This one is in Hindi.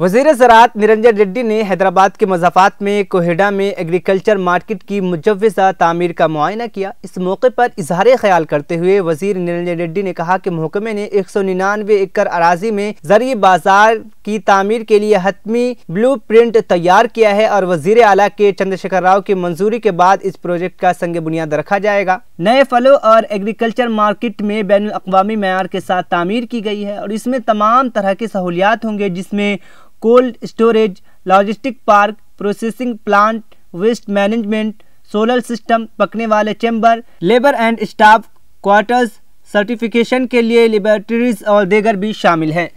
वजीर ज़रात निरंजन रेड्डी ने हैदराबाद के मजाफात में कोहेडा में एग्रीकल्चर मार्केट की मुजवजा तामीर का मुआयना किया इस मौके पर इजहार ख्याल करते हुए वजीर निरंजन रेड्डी ने कहा कि महकमे ने एक सौ निन्यानवे एकड़ अराजी में जरिए बाजार की तामीर के लिए हतमी ब्लू प्रिंट तैयार किया है और वजीर अला के चंद्रशेखर राव की मंजूरी के बाद इस प्रोजेक्ट का संग बुनियाद रखा जाएगा नए फलों और एग्रीकल्चर मार्केट में बैन अवी मैार के साथ तामीर की गई है और इसमें तमाम तरह की सहूलियात होंगे जिसमें cold storage logistic park processing plant waste management solar system पकने वाले chamber labour and staff quarters certification के लिए लेबोरेटरीज और देगर भी शामिल हैं